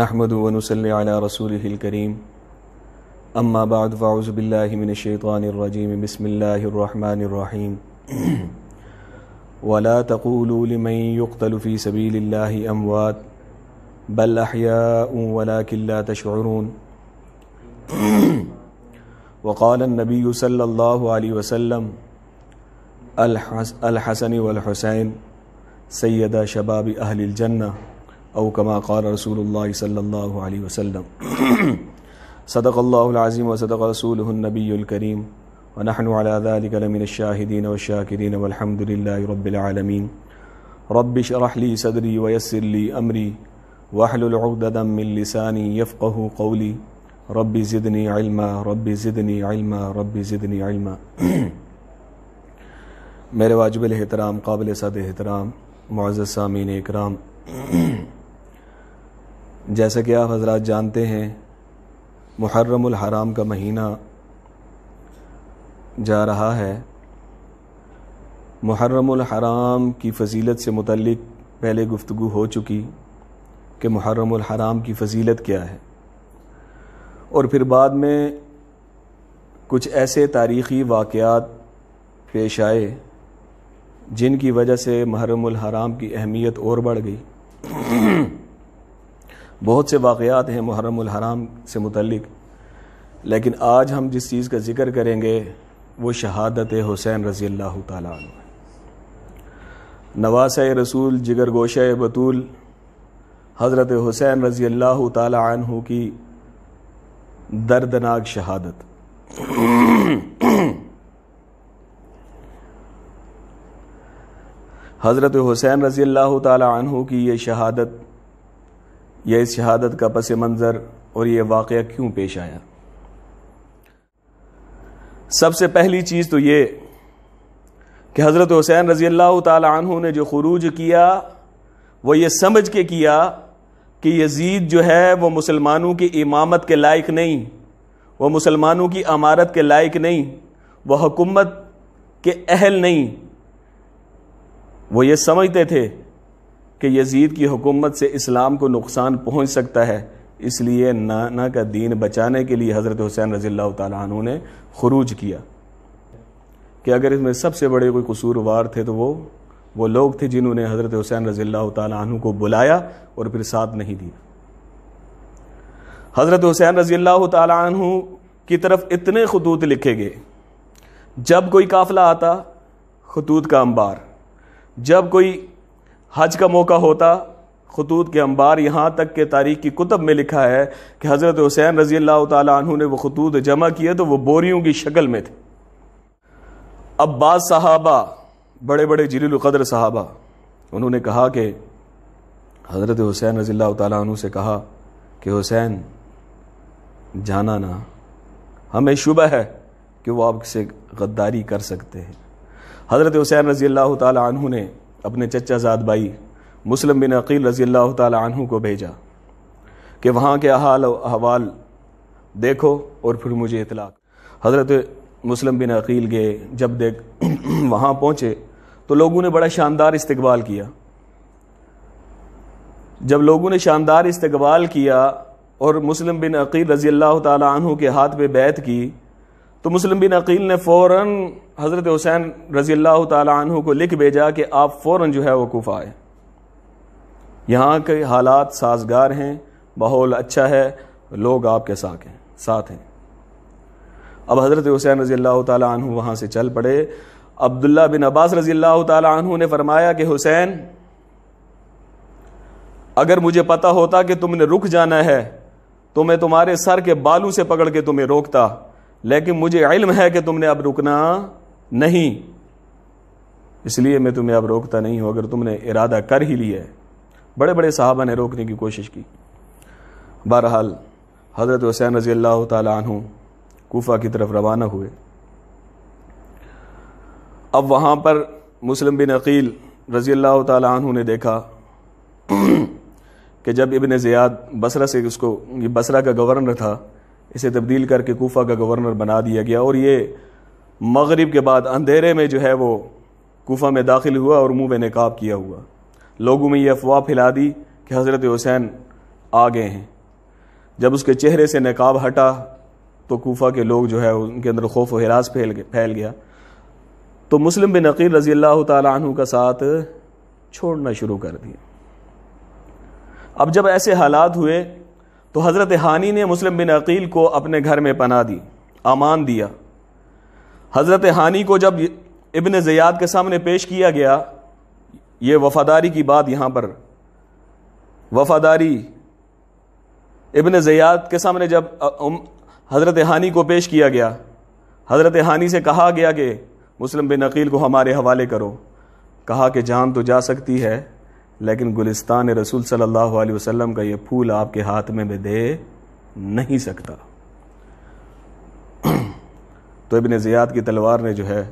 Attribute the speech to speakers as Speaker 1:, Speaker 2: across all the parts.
Speaker 1: نحمد ونسلي على رسوله الكريم أما بعد فأعوذ بالله من الشيطان الرجيم بسم الله الرحمن الرحيم ولا تقولوا لمن يقتل في سبيل الله أموات بل أحياء ولكن لا تشعرون وقال النبي صلى الله عليه وسلم الحسن والحسين سيد شباب أهل الجنة अव कमा क़ाल रसूल सल्ला वसम सदक अल्लाज़ीम व सदक रसूलनबीकरीम वनहनकलमिन शाहिदीन वशाकिरीन वलहमदिल्लाबीआलमीन रबिश रहली सदरी वयसरली अमरी वाहलदमिलसानी यफ़़ कौली रबी ज़िदनी अलमा रबी ज़िदनी अलमा रबी ज़िदनी अलमा मेरे वाजब एहतराम काबिल सद एहतराम मुआज़ सामीन इकराम जैसा कि आप हजरात जानते हैं मुहर्रम हराम का महीना जा रहा है मुहर्रम हराम की फजीलत से मतलब पहले गुफ्तु हो चुकी कि मुहर्रम हराम की फजीलत क्या है और फिर बाद में कुछ ऐसे तारीख़ी वाक़ात पेश आए जिनकी वजह से मुहर्रम हराम की अहमियत और बढ़ गई बहुत से वाक़ात हैं मुहर्रम हराम से मुतलक लेकिन आज हम जिस चीज़ का ज़िक्र करेंगे वो शहादत हुसैन रज़ी अल्लाह ताली नवास रसूल जिगर गोश बतूल हज़रत हुसैन रज़ी अल्लाह तु की दर्दनाक शहादत हज़रत हुसैन रज़ी अल्लाह तन की ये शहादत यह इस शहादत का पस मंज़र और ये वाक़ क्यों पेश आया सबसे पहली चीज़ तो ये कि हज़रत हुसैन रज़ी अल्लाह तु ने जो खरूज किया वो ये समझ के किया कि यजीद जो है वो मुसलमानों की इमामत के लायक नहीं वो मुसलमानों की अमारत के लायक नहीं वह हुकूमत के अहल नहीं वो ये समझते थे कि यजीद की हुकूमत से इस्लाम को नुकसान पहुंच सकता है इसलिए नाना का दीन बचाने के लिए हज़रत हुसैन रज़ी तु ने खरूज किया कि अगर इसमें सबसे बड़े कोई कसूरवार थे तो वो वो लोग थे जिन्होंने हज़रत हुसैन रज़ी तु को बुलाया और फिर साथ नहीं दिया हज़रत हुसैन रज़ी तु की तरफ इतने खतूत लिखे गए जब कोई काफिला आता खतूत का अंबार जब कोई हज का मौका होता खतूत के अंबार यहाँ तक के तारीख की कुतब में लिखा है कि हज़रत हुसैन रज़ी अल्लाह तु ने वह खतूत जमा किए तो वह बोरियों की शक्ल में थे अब्बास साहबा बड़े बड़े जलीलक़द्र साहबा उन्होंने कहा कि हज़रत हुसैन रज़ी अल्लाह तु से कहा कि हुसैन जाना ना हमें शुबह है कि वह आपसे गद्दारी कर सकते हैं हज़रत हुसैन रज़ी अल्लाह तु ने अपने चचा ज़ाद भाई मुस्लिम बिन अकील रज़ी अल्लाह तु को भेजा कि वहाँ के हाल अहवाल देखो और फिर मुझे इतलाक हज़रत मुस्लिम बिन अकील गए जब देख वहाँ पहुँचे तो लोगों ने बड़ा शानदार इस्तबाल किया जब लोगों ने शानदार इस्तबाल किया और मुस्लिम बिन अकील रज़ी अल्लाह तु के हाथ पे बैत की तो मुस्लिम बिन अकील ने फ़ौर हज़रत हुसैन रज़ी अल्लाह तु को लिख भेजा कि आप फ़ौर जो है वह कोफा आए यहाँ के हालात साजगार हैं माहौल अच्छा है लोग आपके साथ हैं साथ हैं अब हज़रत हुसैन रज़ी अल्लाह तु वहाँ से चल पड़े अब्दुल्ला बिन अब्बास रज़ी अल्लाह तु ने फरमाया कि हुसैन अगर मुझे पता होता कि तुमने रुक जाना है तो मैं तुम्हारे सर के बालू से पकड़ के तुम्हें रोकता लेकिन मुझे इल्म है कि तुमने अब रुकना नहीं इसलिए मैं तुम्हें अब रोकता नहीं हूँ अगर तुमने इरादा कर ही लिया है बड़े बड़े साहबा ने रोकने की कोशिश की बहरहाल हज़रत हुसैन रज़ी अल्लाह तु कोफ़ा की तरफ रवाना हुए अब वहाँ पर मुस्लिम बिन अकील रज़ी अल्लाह तु ने देखा कि जब इबन ज़ियाद बसरा से उसको ये बसरा का गवर्नर था इसे तब्दील करके कोफा का गवर्नर बना दिया गया और ये मगरिब के बाद अंधेरे में जो है वो कोफा में दाखिल हुआ और मुंह में नकाब किया हुआ लोगों में ये अफवाह फैला दी कि हज़रत हुसैन आ गए हैं जब उसके चेहरे से नकाब हटा तो कोफा के लोग जो है उनके अंदर खौफ व हरास फैल फैल गया तो मुस्लिम बिन नकीर रज़ी अल्लाह तु का साथ छोड़ना शुरू कर दिया अब जब ऐसे हालात हुए तो हज़रत हानी ने मुस्लिम बिन अकील को अपने घर में पना दी अमान दिया हज़रत हानी को जब इबन ज़ियाद के सामने पेश किया गया ये वफ़ादारी की बात यहाँ पर वफ़ादारी इबन ज़ियाद के सामने जब हज़रत हानी को पेश किया गया हज़रत हानी से कहा गया कि मुस्लिम बिन अकील को हमारे हवाले करो कहा कि जान तो जा सकती है लेकिन गुलिस्तान रसूल सल्लल्लाहु अलैहि वसल्लम का ये फूल आपके हाथ में मैं दे नहीं सकता तो इबन ज़ियाद की तलवार ने जो है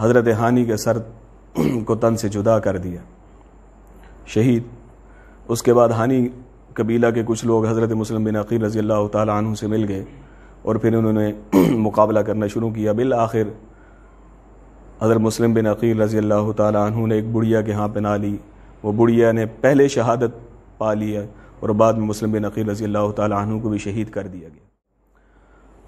Speaker 1: हज़रत हानी के सर को तन से जुदा कर दिया शहीद उसके बाद हानी कबीला के कुछ लोग हज़रत मुस्लिम बिन अकीर रज़ी अल्लाह से मिल गए और फिर उन्होंने मुकाबला करना शुरू किया बिल आखिर हज़रत मुस्लिम बिन अकीर रज़ी अल्लाह तु ने एक बुढ़िया के यहाँ पहना ली वो बुढ़िया ने पहले शहादत पा लिया और बाद में मुस्लिम बिन अकील रज़ी अल्लाह तु को भी शहीद कर दिया गया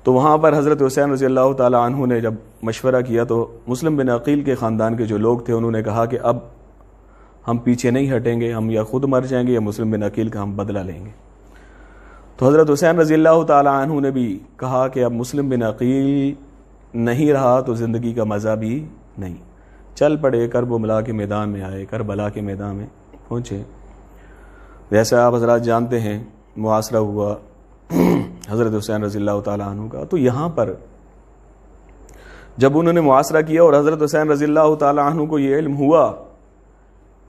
Speaker 1: तो वहाँ पर हज़रत हुसैन रज़ी अल्लाह तु ने जब मशवरा किया तो मुस्लिम बिन अकील के ख़ानदान के जो लोग थे उन्होंने कहा कि अब हम पीछे नहीं हटेंगे हम या ख़ुद मर जाएंगे या मुस्लिम बिन अकील का हम बदला लेंगे तो हज़रत हुसैन रज़ी अल्लाह तु ने भी कहा कि अब मुस्लिम बिन अकील नहीं रहा तो ज़िंदगी का मज़ा भी नहीं चल पड़े करबला के मैदान में आए करबला के मैदान में पहुँचे जैसे आप हजरात जानते हैं मुआसरा हुआ हज़रत हुसैन रज़ी तु का तो यहाँ पर जब उन्होंने मुआसरा किया और हज़रत हुसैन रज़ील् तु को ये इल्म हुआ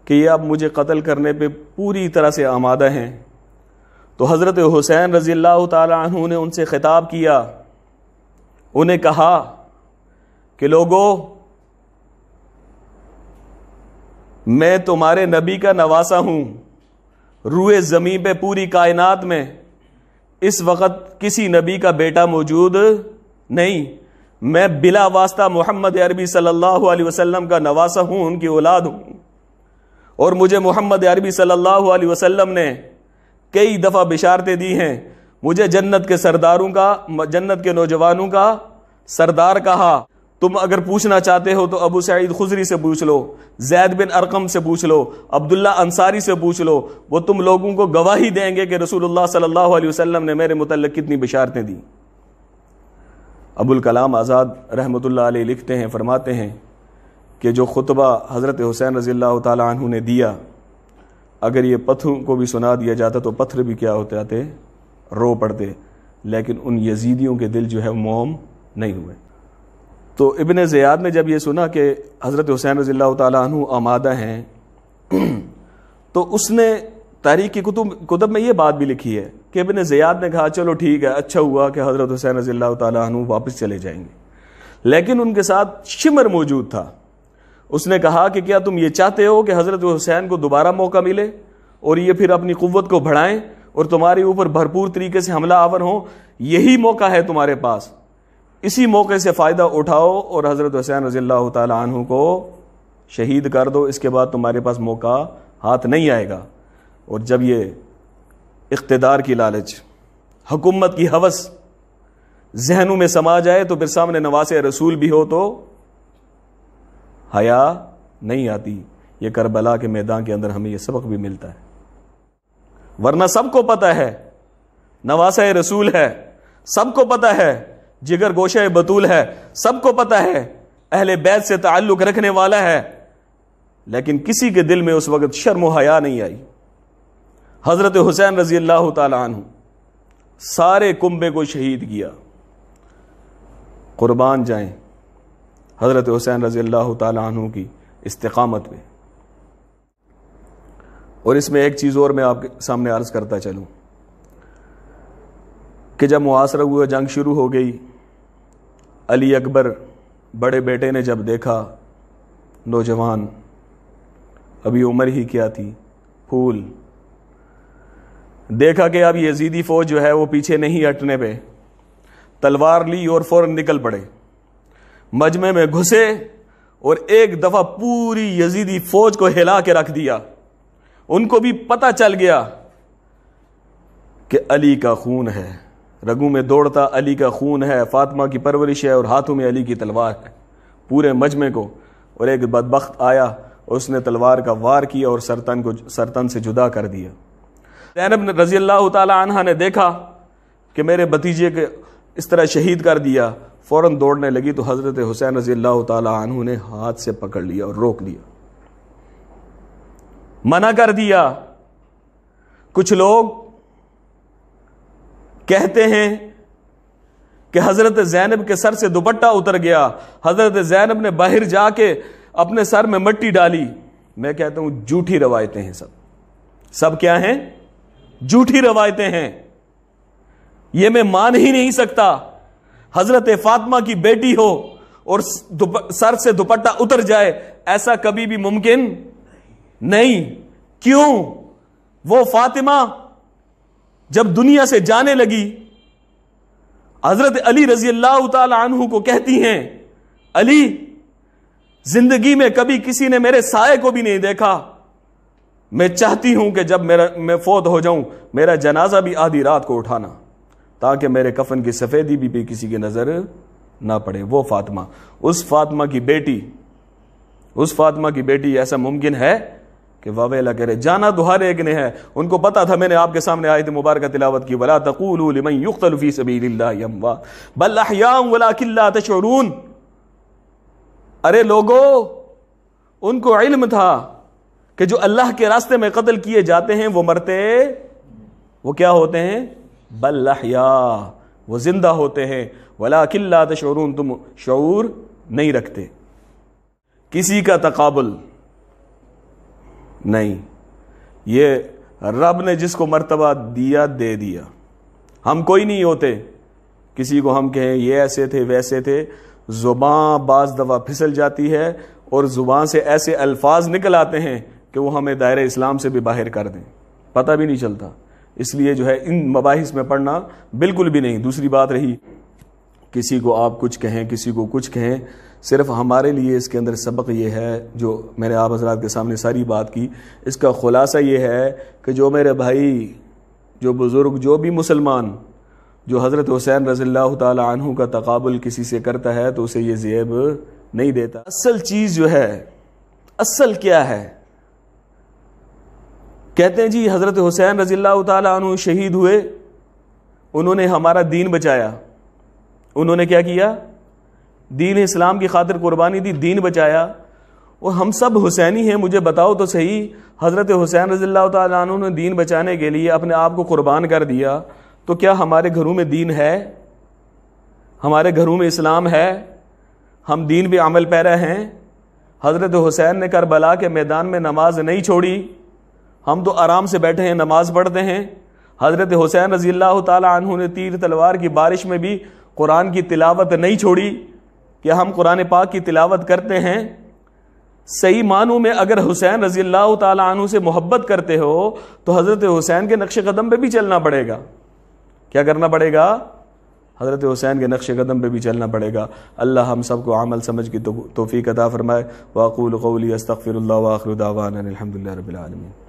Speaker 1: कि ये अब मुझे कत्ल करने पर पूरी तरह से आमादा हैं तो हज़रत हुसैन रज़ी तु ने उनसे ख़िताब किया उन्हें कहा कि लोगों मैं तुम्हारे नबी का नवासा हूं रूए जमीन पे पूरी कायनात में इस वक्त किसी नबी का बेटा मौजूद नहीं मैं बिला वास्ता मोहम्मद अरबी सल्लल्लाहु अलैहि वसल्लम का नवासा हूं उनकी औलाद हूं और मुझे मोहम्मद अरबी सल्लल्लाहु अलैहि वसल्लम ने कई दफ़ा बिशारतें दी हैं मुझे जन्नत के सरदारों का जन्नत के नौजवानों का सरदार कहा तुम अगर पूछना चाहते हो तो अबू सईद खुजरी से पूछ लो जैद बिन अरकम से पूछ लो अब्दुल्ला अंसारी से पूछ लो वो तुम लोगों को गवाही देंगे कि रसूलुल्लाह सल्लल्लाहु अलैहि वसल्लम ने मेरे मुतल कितनी बिशारतें दी अबुल कलाम आज़ाद रहमतुल्लाह अलैह लिखते हैं फरमाते हैं कि जो खुतबा हज़रत हुसैन रज़ी तु ने दिया अगर ये पत्थरों को भी सुना दिया जाता तो पत्थर भी क्या होते आते रो पड़ते लेकिन उन यजीदियों के दिल जो है मोम नहीं हुए तो इबन ज़ियाद ने जब ये सुना कि हज़रत हुसैन रज़ी तु आमादा हैं तो उसने तारीख की कुतुब कुतब में ये बात भी लिखी है कि इबन ज़ियाद ने कहा चलो ठीक है अच्छा हुआ कि हज़रत हुसैन रज़ील्ला तु वापस चले जाएंगे लेकिन उनके साथ शिमर मौजूद था उसने कहा कि क्या तुम ये चाहते हो कि हज़रत हुसैन को दोबारा मौका मिले और ये फिर अपनी कुत को बढ़ाएं और तुम्हारे ऊपर भरपूर तरीके से हमला आवर हों यही मौका है तुम्हारे पास इसी मौके से फ़ायदा उठाओ और हज़रत हुसैन रज़ी अल्लाह तु को शहीद कर दो इसके बाद तुम्हारे पास मौका हाथ नहीं आएगा और जब ये इकतदार की लालच हुकूमत की हवस जहनों में समा जाए तो फिर सामने नवास रसूल भी हो तो हया नहीं आती ये करबला के मैदान के अंदर हमें यह सबक भी मिलता है वरना सबको पता है नवास रसूल है सबको पता है जिगर गोशे बतूल है सबको पता है अहले बैत से ताल्लुक़ रखने वाला है लेकिन किसी के दिल में उस वक़्त शर्म हया नहीं आई हज़रत हुसैन रज़ी अल्लाह तु सारे कुंबे को शहीद किया कुर्बान जाए हज़रत हुसैन रज़ी अल्लाह तु की इस्तकामत में और इसमें एक चीज़ और मैं आपके सामने अर्ज़ करता चलूं कि जब मुआसरा हुआ जंग शुरू हो गई अली अकबर बड़े बेटे ने जब देखा नौजवान अभी उम्र ही क्या थी फूल देखा कि अब यजीदी फ़ौज जो है वो पीछे नहीं हटने पे तलवार ली और फ़ौर निकल पड़े मजमे में घुसे और एक दफ़ा पूरी यजीदी फ़ौज को हिला के रख दिया उनको भी पता चल गया कि अली का खून है रगों में दौड़ता अली का खून है फातिमा की परवरिश है और हाथों में अली की तलवार है पूरे मजमे को और एक बदबخت आया और उसने तलवार का वार किया और सरतन को सरतन से जुदा कर दिया जैनब रजी अल्लाह तहा ने देखा कि मेरे भतीजे के इस तरह शहीद कर दिया फ़ौर दौड़ने लगी तो हज़रत हुसैन रजी अल्लाह तहु ने हाथ से पकड़ लिया और रोक लिया मना कर दिया कुछ लोग कहते हैं कि हज़रत ज़ैनब के सर से दुपट्टा उतर गया हज़रत ज़ैनब ने बाहर जाके अपने सर में मट्टी डाली मैं कहता हूं झूठी रवायतें हैं सब सब क्या हैं झूठी रवायतें हैं यह मैं मान ही नहीं सकता हज़रत फातिमा की बेटी हो और सर से दुपट्टा उतर जाए ऐसा कभी भी मुमकिन नहीं क्यों वो फातिमा जब दुनिया से जाने लगी हजरत अली रजी अल्लाह तहु को कहती हैं अली जिंदगी में कभी किसी ने मेरे साय को भी नहीं देखा मैं चाहती हूं कि जब मेरा मैं फौत हो जाऊं मेरा जनाजा भी आधी रात को उठाना ताकि मेरे कफन की सफेदी भी, भी किसी की नजर ना पड़े वो फातिमा उस फातिमा की बेटी उस फातिमा की बेटी ऐसा मुमकिन है कि वावेला करे जाना हर एक ने है उनको पता था मैंने आपके सामने आयत मुबारक तिलावत की वला तकूलमन युख्तलफ़ी सबील्ला बल्लाम वला किल्ला तशुरून अरे लोगो उनको इल्म था कि जो अल्लाह के रास्ते में कत्ल किए जाते हैं वो मरते वो क्या होते हैं अहया वो जिंदा होते हैं वला किल्ला तशरून तुम शऊर नहीं रखते किसी का तकाबुल नहीं ये रब ने जिसको मर्तबा दिया दे दिया हम कोई नहीं होते किसी को हम कहें ये ऐसे थे वैसे थे जुबान बाज़ दवा फिसल जाती है और ज़ुबान से ऐसे अल्फाज निकल आते हैं कि वो हमें दायरे इस्लाम से भी बाहर कर दें पता भी नहीं चलता इसलिए जो है इन मबाहिस में पढ़ना बिल्कुल भी नहीं दूसरी बात रही किसी को आप कुछ कहें किसी को कुछ कहें सिर्फ हमारे लिए इसके अंदर सबक ये है जो मैंने आप हजरात के सामने सारी बात की इसका ख़ुलासा ये है कि जो मेरे भाई जो बुज़ुर्ग जो भी मुसलमान जो हज़रत हुसैन रज़ील्ला तु का तकबुल किसी से करता है तो उसे ये जेब नहीं देता असल चीज़ जो है असल क्या है कहते हैं जी हज़रत हुसैन रज़ील्ला तु शहीद हुए उन्होंने हमारा दीन बचाया उन्होंने क्या किया दीन इस्लाम की खातिर कुर्बानी दी दीन बचाया और हम सब हुसैनी हैं मुझे बताओ तो सही हज़रत हुसैन रज़ी तु ने दीन बचाने के लिए अपने आप को कुर्बान कर दिया तो क्या हमारे घरों में दीन है हमारे घरों में इस्लाम है हम दीन भी अमल पैरा हैं हज़रत हुसैन ने करबला के मैदान में नमाज नहीं छोड़ी हम तो आराम से बैठे हैं नमाज पढ़ते हैं हज़रत हुसैन रज़ी तु ने तीर तलवार की बारिश में भी कुरान की तिलावत नहीं छोड़ी कि हम कुरान पाक की तिलावत करते हैं सही मानू में अगर हुसैन रजी अल्लाह तु से मोहब्बत करते हो तो हज़रत हुसैन के नक्श कदम पे भी चलना पड़ेगा क्या करना पड़ेगा हज़रत हुसैन के नक्श कदम पे भी चलना पड़ेगा अल्लाह हम सबको आमल समझ की तो, तोफ़ी कदा फरमाए वाकूल कौली अस्तफ़िर वाखरुदावान अलहमदिल्ला रबालमीन